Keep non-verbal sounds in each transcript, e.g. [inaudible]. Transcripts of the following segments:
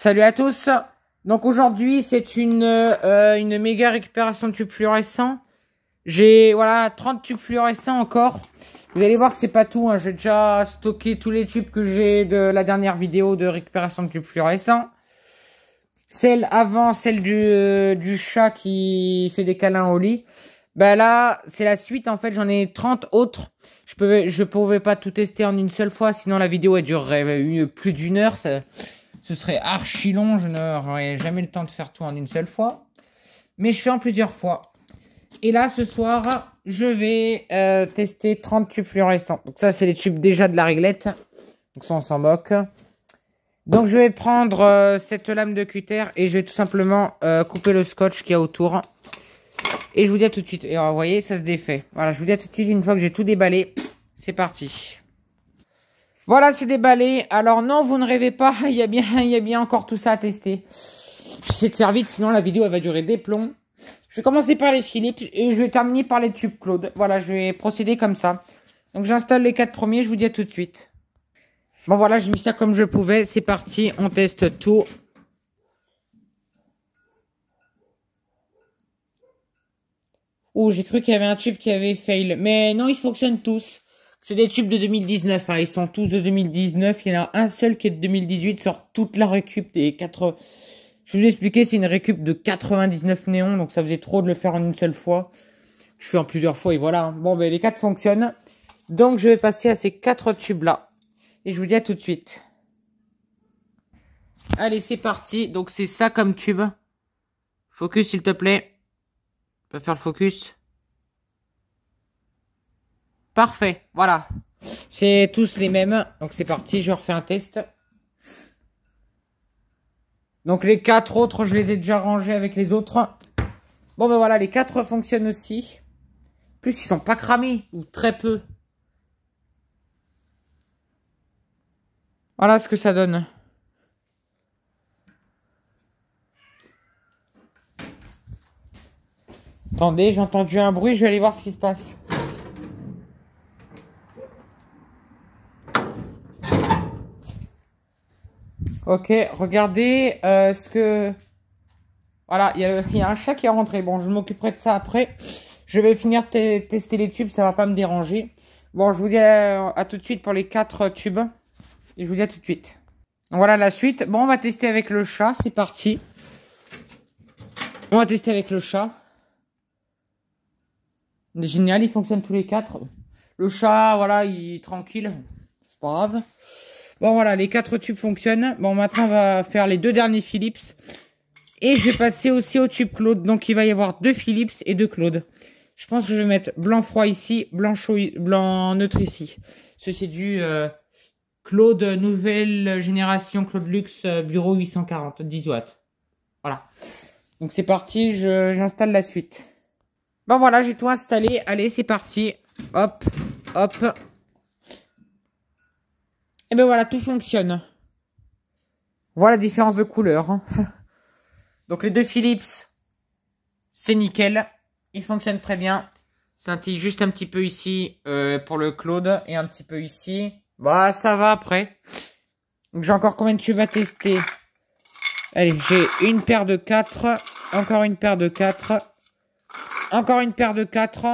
Salut à tous Donc aujourd'hui, c'est une, euh, une méga récupération de tubes fluorescents. J'ai, voilà, 30 tubes fluorescents encore. Vous allez voir que c'est pas tout, hein. j'ai déjà stocké tous les tubes que j'ai de la dernière vidéo de récupération de tubes fluorescents. Celle avant, celle du, euh, chat qui fait des câlins au lit. Bah là, c'est la suite en fait, j'en ai 30 autres. Je pouvais, je pouvais pas tout tester en une seule fois, sinon la vidéo elle durerait euh, plus d'une heure. Ce serait archi long, je n'aurais jamais le temps de faire tout en une seule fois. Mais je fais en plusieurs fois. Et là, ce soir, je vais euh, tester 30 tubes fluorescents. Donc ça, c'est les tubes déjà de la réglette. Donc ça, on s'en moque. Donc je vais prendre euh, cette lame de cutter et je vais tout simplement euh, couper le scotch qu'il y a autour. Et je vous dis à tout de suite. Et vous voyez, ça se défait. Voilà, je vous dis à tout de suite une fois que j'ai tout déballé. C'est parti. Voilà, c'est déballé. Alors non, vous ne rêvez pas, [laughs] il y a bien, il y a bien encore tout ça à tester. J'essaie de faire vite, sinon la vidéo va durer des plombs. Je vais commencer par les Philips et je vais terminer par les tubes Claude. Voilà, je vais procéder comme ça. Donc j'installe les quatre premiers, je vous dis à tout de suite. Bon voilà, j'ai mis ça comme je pouvais. C'est parti, on teste tout. Oh, j'ai cru qu'il y avait un tube qui avait fail. Mais non, ils fonctionnent tous. C'est des tubes de 2019, hein. ils sont tous de 2019. Il y en a un seul qui est de 2018 sort toute la récup des 4. Je vous ai expliqué, c'est une récup de 99 néons, donc ça faisait trop de le faire en une seule fois. Je fais en plusieurs fois et voilà. Hein. Bon, ben les quatre fonctionnent. Donc je vais passer à ces quatre tubes là. Et je vous dis à tout de suite. Allez, c'est parti. Donc c'est ça comme tube. Focus, s'il te plaît. peux faire le focus. Parfait, voilà. C'est tous les mêmes. Donc c'est parti, je refais un test. Donc les quatre autres, je les ai déjà rangés avec les autres. Bon ben voilà, les quatre fonctionnent aussi. plus, ils sont pas cramés, ou très peu. Voilà ce que ça donne. Attendez, j'ai entendu un bruit, je vais aller voir ce qui se passe. Ok, regardez euh, ce que... Voilà, il y, a un chat qui est rentré. Bon, je m'occuperai de ça après. Je vais finir tester les tubes, ça va pas me déranger. Bon, je vous dis euh, à, tout de suite pour les quatre euh, tubes. Et je vous dis à tout de suite. Voilà la suite. Bon, on va tester avec le chat, c'est parti. On va tester avec le chat. Génial, il fonctionne tous les quatre. Le chat, voilà, il est tranquille. C'est pas grave. Bon, voilà, les quatre tubes fonctionnent. Bon, maintenant, on va faire les deux derniers Philips. Et je vais passer aussi au tube Claude. Donc, il va y avoir deux Philips et deux Claude. Je pense que je vais mettre blanc froid ici, blanc blanc neutre ici. Ceci du euh, Claude nouvelle génération Claude Luxe euh, bureau 840, 10 watts. Voilà. Donc, c'est parti, j'installe la suite. Bon, voilà, j'ai tout installé. Allez, c'est parti. Hop, hop, et eh ben voilà, tout fonctionne. Voilà la différence de couleur. Hein. [laughs] Donc les deux Philips, c'est nickel. Ils fonctionnent très bien. petit juste un petit peu ici euh, pour le Claude et un petit peu ici. Bah ça va après. Donc j'ai encore combien de tubes à tester Allez, j'ai une paire de 4, encore une paire de 4, encore une paire de 4.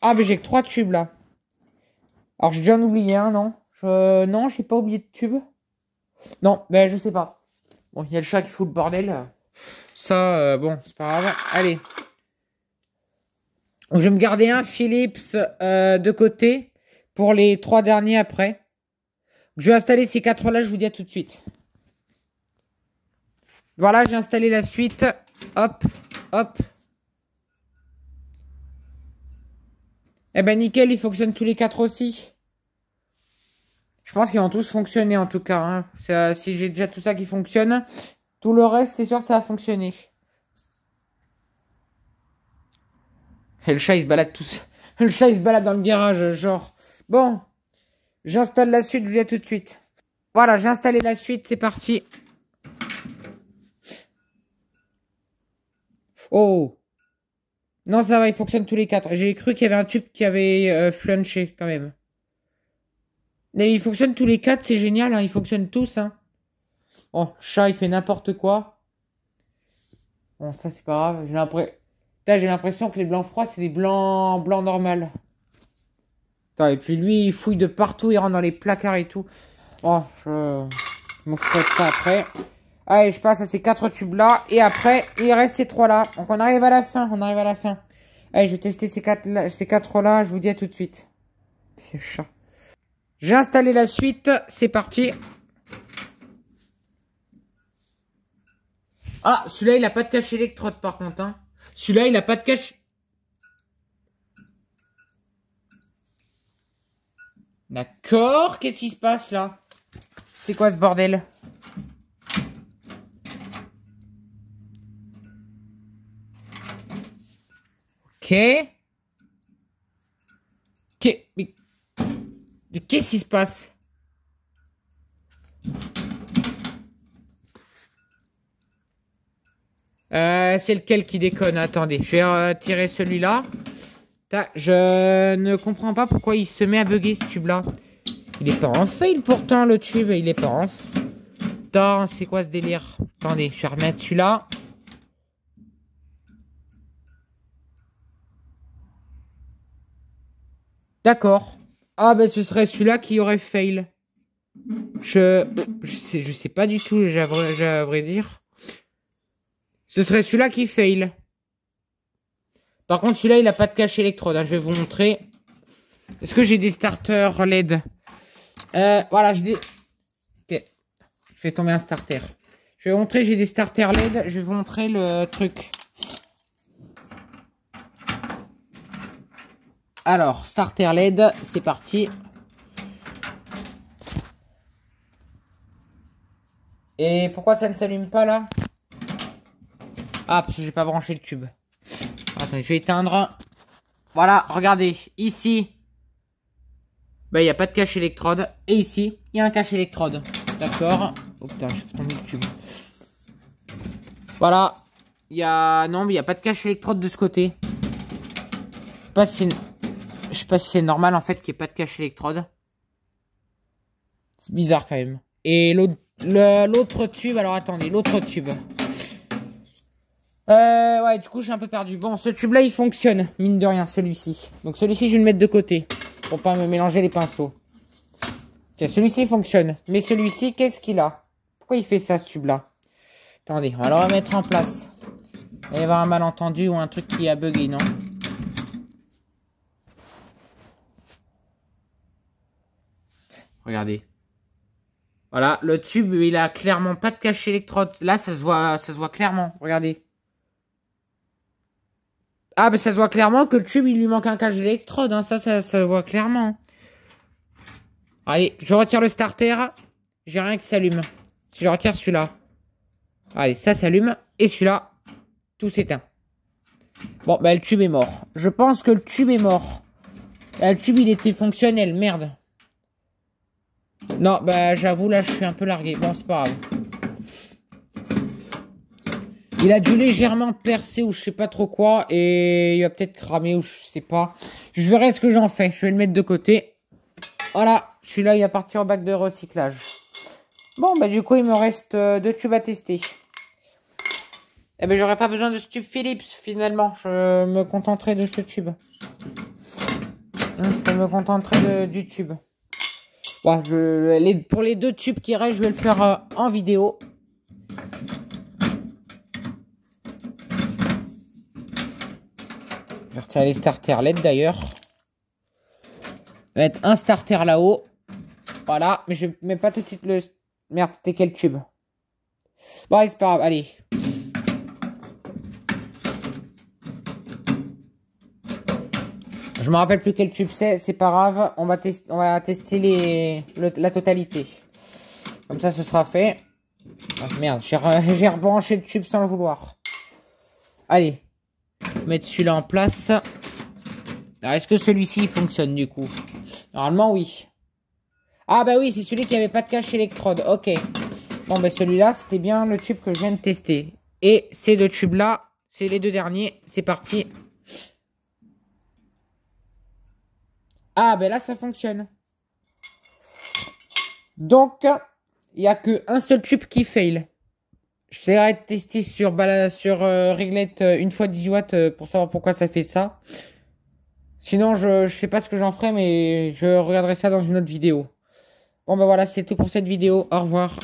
Ah mais j'ai que 3 tubes là. Alors je viens d'oublier un, non euh, non, j'ai pas oublié de tube. Non, mais ben, je sais pas. Bon, il y a le chat qui fout le bordel. Ça, euh, bon, c'est pas grave. Allez. Donc, je vais me garder un Philips euh, de côté pour les trois derniers après. je vais installer ces quatre-là, je vous dis à tout de suite. Voilà, j'ai installé la suite. Hop, hop. Eh ben nickel, il fonctionne tous les quatre aussi. Je pense qu'ils vont tous fonctionner en tout cas. Hein. si j'ai déjà tout ça qui fonctionne, tout le reste, c'est sûr que ça va fonctionner. Et le chat, il se balade tous. [laughs] Le chat, il se balade dans le garage, genre. Bon, j'installe la suite, je à tout de suite. Voilà, j'ai installé la suite, c'est parti. Oh Non, ça va, il fonctionne tous les quatre. J'ai cru qu'il y avait un tube qui avait euh, flunché, quand même. Mais ils fonctionnent tous les quatre, c'est génial, hein, ils fonctionnent tous. Hein. Oh, chat, il fait n'importe quoi. Bon, ça, c'est pas grave. J'ai l'impression... que les blancs froids, c'est des blancs... blancs normal. et puis lui, il fouille de partout, il rentre dans les placards et tout. Bon, oh, je... m'occuperai de ça après. Allez, je passe à ces quatre tubes-là. Et après, il reste ces trois-là. Donc, on arrive à la fin, on arrive à la fin. Allez, je vais tester ces quatre-là. Ces quatre-là, je vous dis à tout de suite. Le chat. J'ai installé la suite, c'est parti. Ah, celui-là, il n'a pas de cache électrode par contre. Hein. Celui-là, il n'a pas de cache... D'accord, qu'est-ce qui se passe là C'est quoi ce bordel Ok. Qu'est-ce qui se passe euh, C'est lequel qui déconne Attendez, je vais tirer celui-là. Je ne comprends pas pourquoi il se met à bugger ce tube-là. Il est pas en fail pourtant le tube, il est pas en... Attends, c'est quoi ce délire Attendez, je vais remettre celui-là. D'accord. Ah ben ce serait celui-là qui aurait fail. Je, je sais, je sais pas du tout, j'ai à, dire. Ce serait celui-là qui fail. Par contre, celui-là, il n'a pas de cache électrode. Hein, je vais vous montrer. Est-ce que j'ai des starters LED euh, Voilà, je dis... Ok. Je fais tomber un starter. Je vais vous montrer, j'ai des starters LED. Je vais vous montrer le truc. Alors, starter LED, c'est parti. Et pourquoi ça ne s'allume pas là Ah, parce que j'ai pas branché le tube. Attendez, je vais éteindre. Voilà, regardez, ici, bah, il n'y a pas de cache électrode. Et ici, il y a un cache électrode. D'accord. Oh putain, j'ai fait tomber le tube. Voilà. Il y a... Non, mais il n'y a pas de cache électrode de ce côté. Pas si je sais pas si c'est normal en fait qu'il n'y ait pas de cache électrode. C'est bizarre quand même. Et l'autre tube, alors attendez, l'autre tube. Euh, ouais, du coup, j'ai un peu perdu. Bon, ce tube-là, il fonctionne, mine de rien, celui-ci. Donc celui-ci, je vais le mettre de côté, pour pas me mélanger les pinceaux. Tiens, celui-ci fonctionne. Mais celui-ci, qu'est-ce qu'il a Pourquoi il fait ça, ce tube-là Attendez, on va le remettre en place. Il va y avoir un malentendu ou un truc qui a bugué, non Regardez. Voilà, le tube, il a clairement pas de cache électrode. Là, ça se voit, ça se voit clairement. Regardez. Ah, mais ça se voit clairement que le tube, il lui manque un cache électrode. Ça, hein. ça, ça se voit clairement. Allez, je retire le starter. J'ai rien qui s'allume. Si je retire celui-là. Allez, ça s'allume. Et celui-là, tout s'éteint. Bon, bah, le tube est mort. Je pense que le tube est mort. Bah, le tube, il était fonctionnel. Merde. Non, bah j'avoue, là, je suis un peu largué. Bon, c'est pas grave. Il a dû légèrement percer ou je sais pas trop quoi. Et il va peut-être cramer ou je sais pas. Je verrai ce que j'en fais. Je vais le mettre de côté. Voilà, celui-là, il a parti en bac de recyclage. Bon, bah du coup, il me reste euh, deux tubes à tester. Eh ben, j'aurais pas besoin de ce tube Philips, finalement. Je me contenterai de ce tube. Hein, je me contenterai de, du tube je, pour les deux tubes qui restent, je vais le faire euh, en vidéo. Ça les starter LED d'ailleurs. Mettre un starter là-haut. Voilà, mais je mets pas tout de suite le... Merde, c'était quel tube Bon, c'est pas grave, allez. Je me rappelle plus quel tube c'est, c'est pas grave. On va, on va tester les, la totalité. Comme ça, ce sera fait. Ah, merde, [laughs] j'ai rebranché le tube sans le vouloir. Allez, mettre celui-là en place. est-ce que celui-ci fonctionne du coup Normalement, oui. Ah bah oui, c'est celui qui avait pas de cache électrode. Ok. Bon, bah celui-là, c'était bien le tube que je viens de tester. Et ces deux tubes-là, c'est les deux derniers. C'est parti. Ah, ben là, ça fonctionne. Donc, il n'y a qu'un seul tube qui fail. arrêter de tester sur, sur euh, réglette euh, une fois 10 watts euh, pour savoir pourquoi ça fait ça. Sinon, je ne sais pas ce que j'en ferai, mais je regarderai ça dans une autre vidéo. Bon, ben voilà, c'est tout pour cette vidéo. Au revoir.